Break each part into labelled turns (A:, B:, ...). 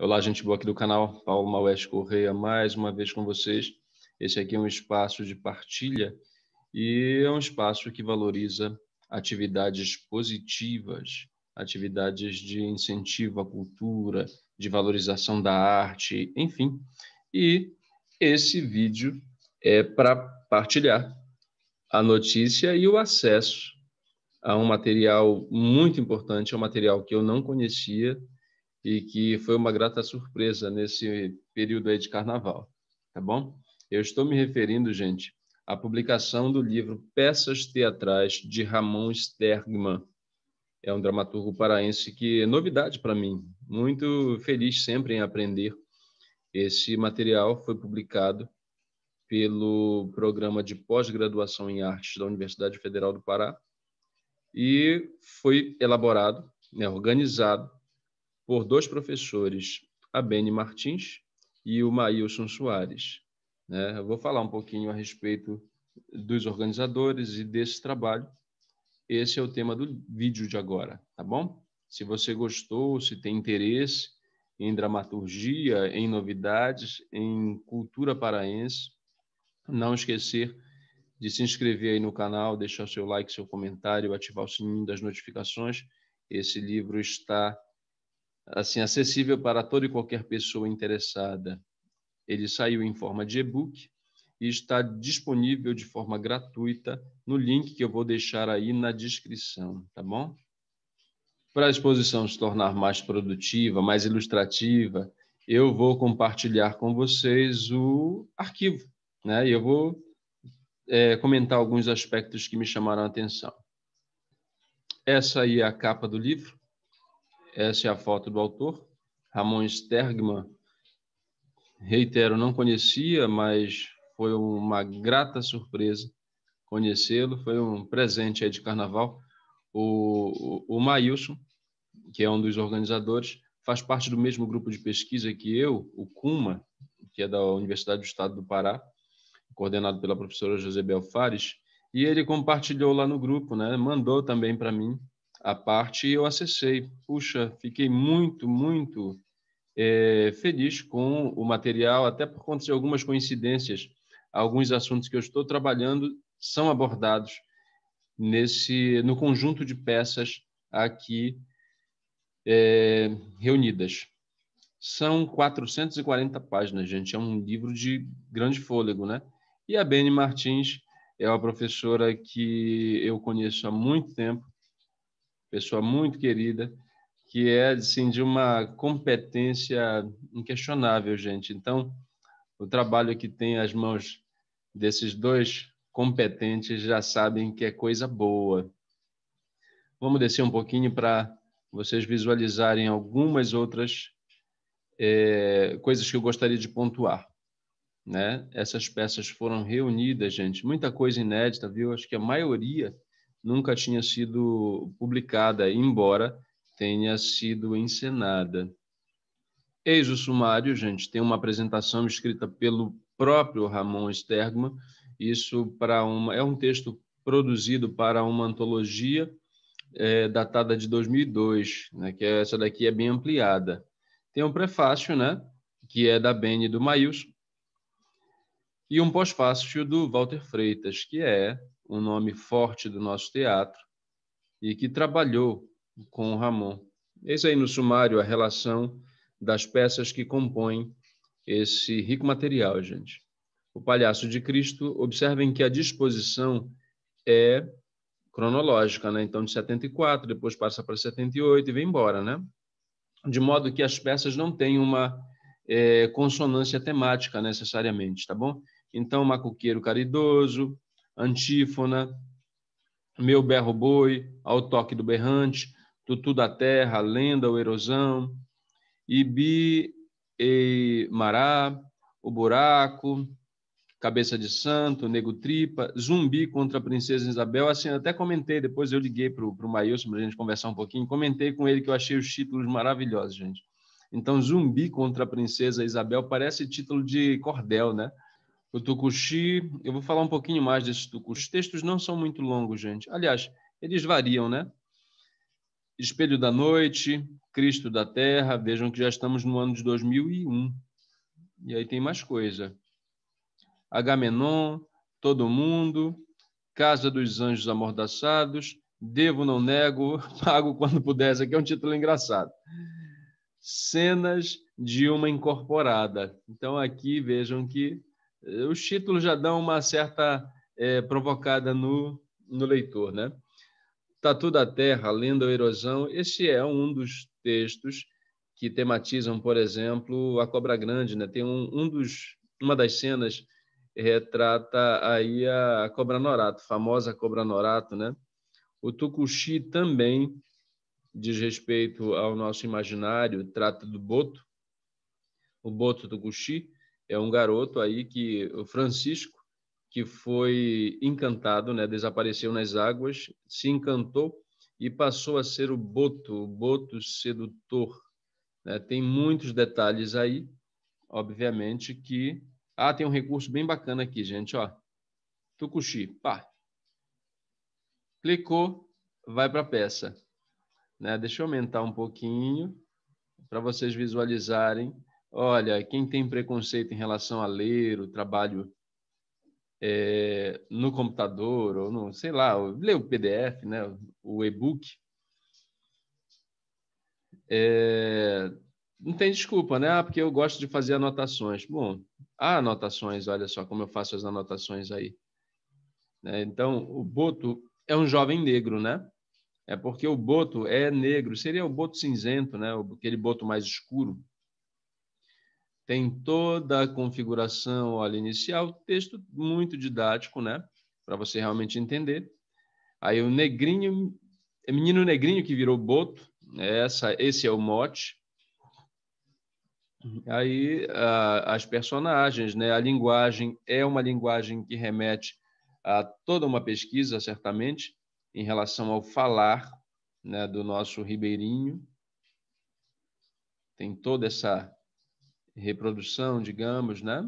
A: Olá, gente boa aqui do canal. Paulo Maués Correia, mais uma vez com vocês. Esse aqui é um espaço de partilha e é um espaço que valoriza atividades positivas, atividades de incentivo à cultura, de valorização da arte, enfim. E esse vídeo é para partilhar a notícia e o acesso a um material muito importante, é um material que eu não conhecia e que foi uma grata surpresa nesse período aí de carnaval, tá bom? Eu estou me referindo, gente, à publicação do livro Peças Teatrais de Ramon Stergman. É um dramaturgo paraense que é novidade para mim. Muito feliz sempre em aprender. Esse material foi publicado pelo programa de pós-graduação em artes da Universidade Federal do Pará e foi elaborado, né, organizado por dois professores, a Beni Martins e o Maílson Soares. Né? vou falar um pouquinho a respeito dos organizadores e desse trabalho. Esse é o tema do vídeo de agora, tá bom? Se você gostou, se tem interesse em dramaturgia, em novidades, em cultura paraense, não esquecer de se inscrever aí no canal, deixar seu like, seu comentário, ativar o sininho das notificações. Esse livro está assim acessível para toda e qualquer pessoa interessada. Ele saiu em forma de e-book e está disponível de forma gratuita no link que eu vou deixar aí na descrição, tá bom? Para a exposição se tornar mais produtiva, mais ilustrativa, eu vou compartilhar com vocês o arquivo, né? E eu vou é, comentar alguns aspectos que me chamaram a atenção. Essa aí é a capa do livro, essa é a foto do autor, Ramon Stergman. Reitero, não conhecia, mas foi uma grata surpresa conhecê-lo. Foi um presente aí de carnaval. O, o, o Maílson, que é um dos organizadores, faz parte do mesmo grupo de pesquisa que eu, o CUMA, que é da Universidade do Estado do Pará, coordenado pela professora José Fares. e ele compartilhou lá no grupo, né? mandou também para mim a parte, eu acessei. Puxa, fiquei muito, muito é, feliz com o material, até por conta de algumas coincidências. Alguns assuntos que eu estou trabalhando são abordados nesse no conjunto de peças aqui é, reunidas. São 440 páginas, gente. É um livro de grande fôlego, né? E a Beni Martins é uma professora que eu conheço há muito tempo pessoa muito querida, que é assim, de uma competência inquestionável, gente. Então, o trabalho que tem as mãos desses dois competentes já sabem que é coisa boa. Vamos descer um pouquinho para vocês visualizarem algumas outras é, coisas que eu gostaria de pontuar. Né? Essas peças foram reunidas, gente. Muita coisa inédita, viu? Acho que a maioria nunca tinha sido publicada, embora tenha sido encenada. Eis o sumário, gente, tem uma apresentação escrita pelo próprio Ramon Stergman. Isso para uma é um texto produzido para uma antologia é, datada de 2002, né, que é, essa daqui é bem ampliada. Tem um prefácio, né, que é da Bene do Maius e um pós-fácio do Walter Freitas, que é um nome forte do nosso teatro e que trabalhou com o Ramon. Eis aí no sumário a relação das peças que compõem esse rico material, gente. O Palhaço de Cristo, observem que a disposição é cronológica, né? Então, de 74, depois passa para 78 e vem embora, né? De modo que as peças não têm uma é, consonância temática necessariamente, tá bom? Então, Macuqueiro Caridoso, antífona, meu berro boi, ao toque do berrante, tutu da terra, lenda ou erosão, ibi e mará, o buraco, cabeça de santo, nego tripa, zumbi contra a princesa Isabel, assim, até comentei, depois eu liguei pro, pro Maílson a gente conversar um pouquinho, comentei com ele que eu achei os títulos maravilhosos, gente. Então, zumbi contra a princesa Isabel parece título de cordel, né? o Tucuxi, eu vou falar um pouquinho mais desses Tucuxi. Os textos não são muito longos, gente. Aliás, eles variam, né? Espelho da Noite, Cristo da Terra, vejam que já estamos no ano de 2001. E aí tem mais coisa. Agamenon, Todo Mundo, Casa dos Anjos Amordaçados, Devo, Não Nego, Pago Quando Puder. Esse aqui é um título engraçado. Cenas de uma Incorporada. Então, aqui vejam que os títulos já dão uma certa é, provocada no, no leitor, né? Tatu da Terra, Lenda ou Erosão, esse é um dos textos que tematizam, por exemplo, a Cobra Grande, né? Tem um, um dos, uma das cenas retrata aí a Cobra Norato, famosa Cobra Norato, né? O Tucuxi também diz respeito ao nosso imaginário, trata do boto, o boto Tucuxi, é um garoto aí que o Francisco que foi encantado, né? Desapareceu nas águas, se encantou e passou a ser o boto, o boto sedutor. Né? Tem muitos detalhes aí, obviamente que ah, tem um recurso bem bacana aqui, gente, ó. Tucuxi, pá. Clicou, vai para a peça. Né? Deixa eu aumentar um pouquinho para vocês visualizarem Olha, quem tem preconceito em relação a ler o trabalho é, no computador ou no, sei lá, ler o PDF, né, o e-book, é, não tem desculpa, né? Ah, porque eu gosto de fazer anotações. Bom, há anotações, olha só como eu faço as anotações aí. Né? Então, o Boto é um jovem negro, né? É porque o Boto é negro, seria o Boto cinzento, né? Aquele Boto mais escuro tem toda a configuração, olha, inicial, texto muito didático, né? Para você realmente entender. Aí o negrinho, é menino negrinho que virou boto, né? essa, esse é o mote. Aí a, as personagens, né? A linguagem é uma linguagem que remete a toda uma pesquisa, certamente, em relação ao falar, né? Do nosso ribeirinho. Tem toda essa reprodução, digamos, né?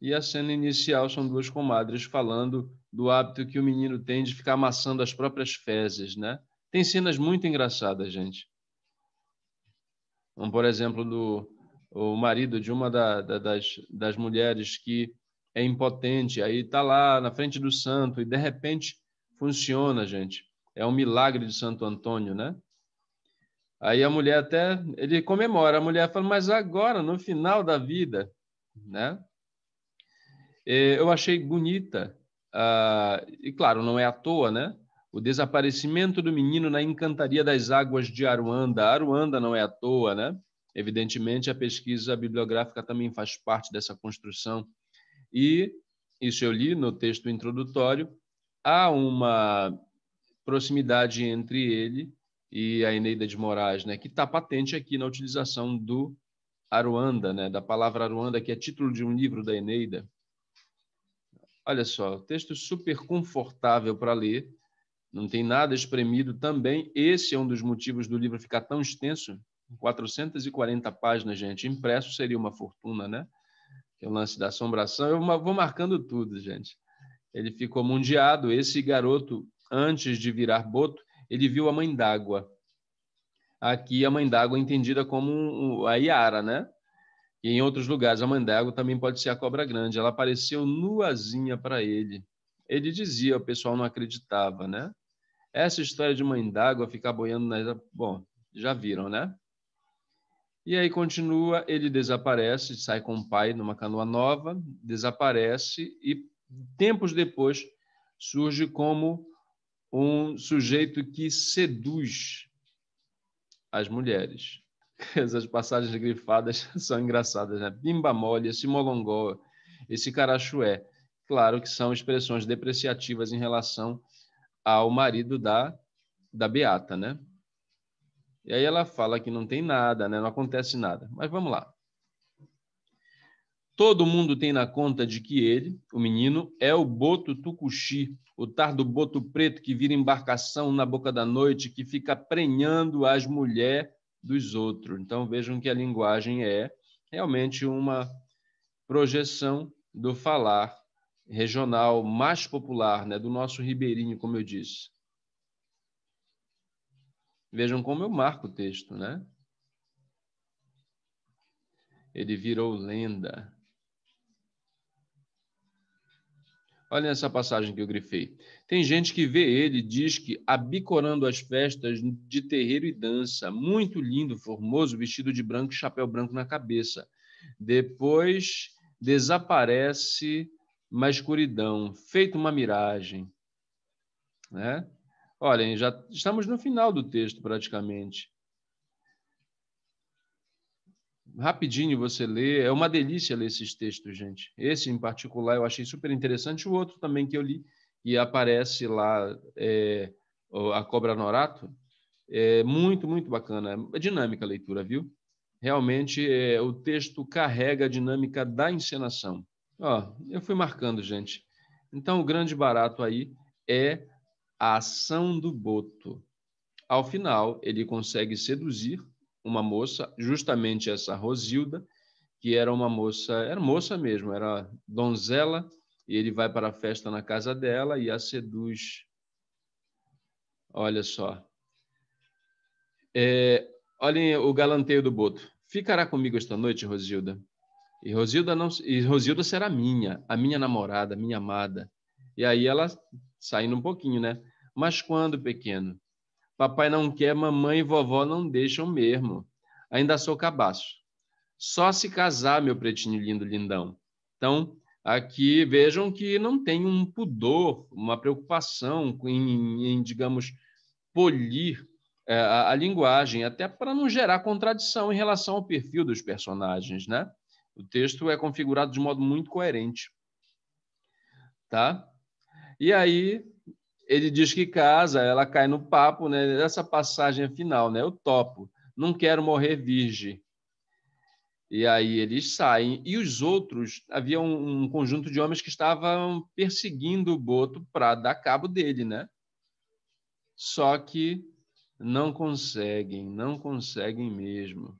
A: E a cena inicial são duas comadres falando do hábito que o menino tem de ficar amassando as próprias fezes, né? Tem cenas muito engraçadas, gente. Um, por exemplo, do o marido de uma da, da, das, das mulheres que é impotente, aí está lá na frente do santo e de repente funciona, gente. É um milagre de Santo Antônio, né? Aí a mulher até, ele comemora, a mulher fala, mas agora, no final da vida, né? É, eu achei bonita, e claro, não é à toa, né? O desaparecimento do menino na encantaria das águas de Aruanda. Aruanda não é à toa, né? Evidentemente, a pesquisa bibliográfica também faz parte dessa construção. E, isso eu li no texto introdutório, há uma proximidade entre ele e a Eneida de Moraes, né, que está patente aqui na utilização do Aruanda, né, da palavra Aruanda, que é título de um livro da Eneida. Olha só, texto super confortável para ler, não tem nada espremido também. Esse é um dos motivos do livro ficar tão extenso, 440 páginas, gente. Impresso seria uma fortuna, né? Que é o lance da assombração. Eu vou marcando tudo, gente. Ele ficou mundiado. Esse garoto, antes de virar boto, ele viu a mãe d'água. Aqui, a mãe d'água é entendida como a Iara, né? E em outros lugares, a mãe d'água também pode ser a cobra grande. Ela apareceu nuazinha para ele. Ele dizia, o pessoal não acreditava, né? Essa história de mãe d'água ficar boiando na. Bom, já viram, né? E aí continua, ele desaparece, sai com o pai numa canoa nova, desaparece e tempos depois surge como um sujeito que seduz as mulheres. Essas passagens grifadas são engraçadas, né? Bimba mole, esse molongó, esse carachué. Claro que são expressões depreciativas em relação ao marido da, da Beata, né? E aí ela fala que não tem nada, né? não acontece nada. Mas vamos lá. Todo mundo tem na conta de que ele, o menino, é o boto tucuxi, o tardo boto preto que vira embarcação na boca da noite, que fica prenhando as mulheres dos outros. Então vejam que a linguagem é realmente uma projeção do falar regional mais popular, né, do nosso ribeirinho, como eu disse. Vejam como eu marco o texto, né? Ele virou lenda. Olha essa passagem que eu grifei. Tem gente que vê ele, diz que abicorando as festas de terreiro e dança, muito lindo, formoso, vestido de branco e chapéu branco na cabeça. Depois desaparece na escuridão, feito uma miragem. Né? Olhem, já estamos no final do texto praticamente rapidinho você lê. É uma delícia ler esses textos, gente. Esse em particular eu achei super interessante. O outro também que eu li, e aparece lá, é, A Cobra Norato. É muito, muito bacana. É dinâmica a leitura, viu? Realmente é, o texto carrega a dinâmica da encenação. Ó, eu fui marcando, gente. Então, o grande barato aí é a ação do boto. Ao final, ele consegue seduzir uma moça, justamente essa Rosilda, que era uma moça, era moça mesmo, era donzela, e ele vai para a festa na casa dela e a seduz. Olha só. É, olhem o galanteio do Boto. Ficará comigo esta noite, Rosilda? E Rosilda, não, e Rosilda será minha, a minha namorada, a minha amada. E aí ela saindo um pouquinho, né? Mas quando, pequeno? Papai não quer, mamãe e vovó não deixam mesmo. Ainda sou cabaço. Só se casar, meu pretinho lindo, lindão. Então, aqui vejam que não tem um pudor, uma preocupação em, em digamos, polir é, a, a, linguagem, até para não gerar contradição em relação ao perfil dos personagens, né? O texto é configurado de modo muito coerente, tá? E aí ele diz que casa, ela cai no papo, né? Essa passagem final, né? Eu topo, não quero morrer virgem. E aí eles saem. E os outros, havia um, um conjunto de homens que estavam perseguindo o Boto para dar cabo dele, né? Só que não conseguem, não conseguem mesmo.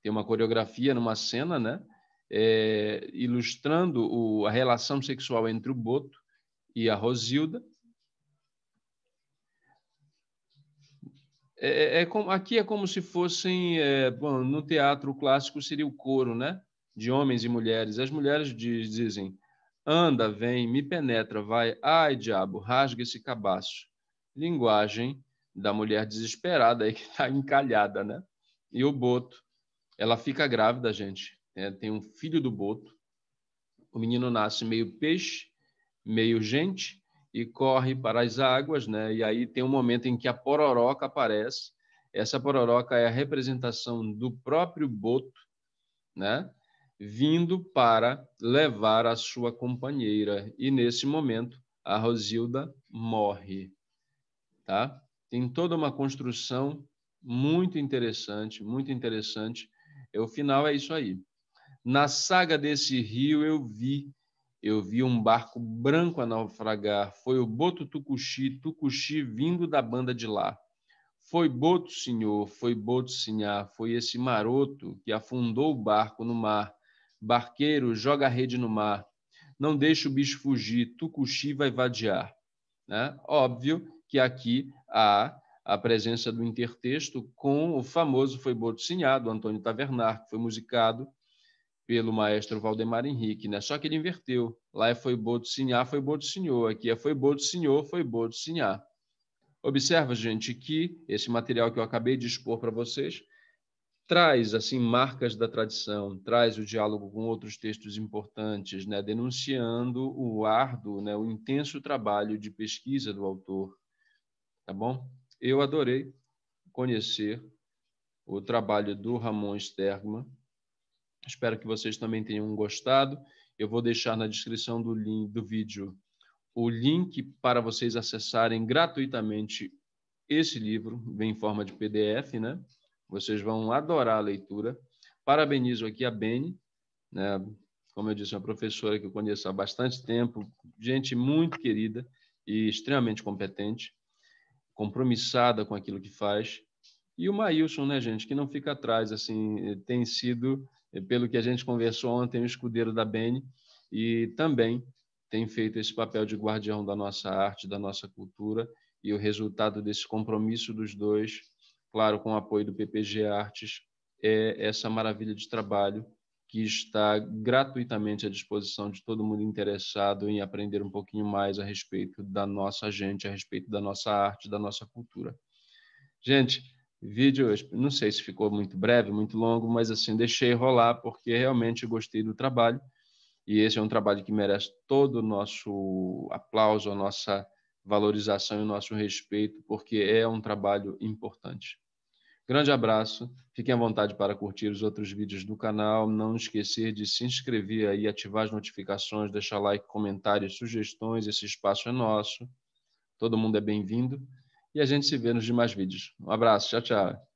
A: Tem uma coreografia numa cena, né? É, ilustrando o, a relação sexual entre o Boto e a Rosilda. É, é, é como, aqui é como se fossem, é, bom, no teatro clássico seria o coro, né? De homens e mulheres. As mulheres diz, dizem: anda, vem, me penetra, vai, ai diabo, rasga esse cabaço. Linguagem da mulher desesperada aí que está encalhada, né? E o Boto, ela fica grávida, gente. É, tem um filho do Boto. O menino nasce meio peixe meio gente e corre para as águas, né? E aí tem um momento em que a pororoca aparece. Essa pororoca é a representação do próprio boto, né? Vindo para levar a sua companheira. E nesse momento a Rosilda morre, tá? Tem toda uma construção muito interessante, muito interessante. E o final é isso aí. Na saga desse rio eu vi eu vi um barco branco a naufragar. Foi o Boto Tucuxi, Tucuxi vindo da banda de lá. Foi Boto, senhor, foi Boto, sinhá, foi esse maroto que afundou o barco no mar. Barqueiro, joga a rede no mar. Não deixa o bicho fugir, Tucuxi vai vadiar. Né? Óbvio que aqui há a presença do intertexto com o famoso Foi Boto Sinhá, do Antônio Tavernar, que foi musicado pelo maestro Valdemar Henrique, né? Só que ele inverteu. Lá é foi Bolsinhar, foi Bolsinhor. Aqui é foi Bolsinhor, foi Bolsinhar. Observa, gente, que esse material que eu acabei de expor para vocês traz assim marcas da tradição, traz o diálogo com outros textos importantes, né? denunciando o árduo, né? o intenso trabalho de pesquisa do autor. Tá bom? Eu adorei conhecer o trabalho do Ramon Stergman Espero que vocês também tenham gostado. Eu vou deixar na descrição do, link, do vídeo o link para vocês acessarem gratuitamente esse livro, vem em forma de PDF, né? Vocês vão adorar a leitura. Parabenizo aqui a Beni, né? Como eu disse, é uma professora que eu conheço há bastante tempo, gente muito querida e extremamente competente, compromissada com aquilo que faz. E o Maílson, né, gente, que não fica atrás, assim, eh, tem sido é, pelo que a gente conversou ontem, o escudeiro da Beni e também tem feito esse papel de guardião da nossa arte, da nossa cultura, e o resultado desse compromisso dos dois, claro, com o apoio do PPG Artes, é essa maravilha de trabalho que está gratuitamente à disposição de todo mundo interessado em aprender um pouquinho mais a respeito da nossa gente, a respeito da nossa arte, da nossa cultura. Gente, vídeo, não sei se ficou muito breve, muito longo, mas assim, deixei rolar porque realmente gostei do trabalho e esse é um trabalho que merece todo o nosso aplauso, a nossa valorização e o nosso respeito, porque é um trabalho importante. Grande abraço, fiquem à vontade para curtir os outros vídeos do canal, não esquecer de se inscrever aí, ativar as notificações, deixar like, comentários, sugestões, esse espaço é nosso, todo mundo é bem-vindo. E a gente se vê nos demais vídeos. Um abraço, tchau, tchau.